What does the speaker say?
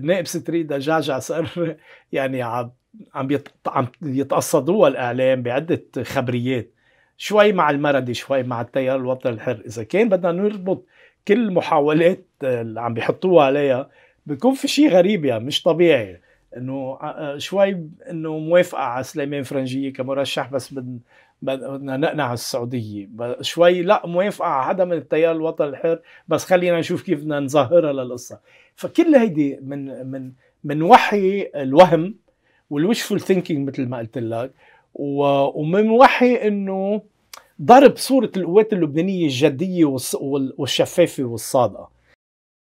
نائب ستري دجاجة صار يعني عم عم يتقصدوها الاعلام بعده خبريات شوي مع المردي شوي مع التيار الوطني الحر اذا كان بدنا نربط كل المحاولات اللي عم بيحطوها عليها بيكون في شيء غريب يعني مش طبيعي انه آه، آه، شوي انه موافقه على سليمان فرنجيه كمرشح بس بدنا نقنع السعوديه شوي لا موافقه على حدا من التيار الوطني الحر بس خلينا نشوف كيف بدنا نظهرها للقصه فكل هيدي من من من وحي الوهم والوشفول ثينكينج مثل ما قلت لك ومن وحي انه ضرب صوره القوات اللبنانيه الجديه والشفافه والصادقه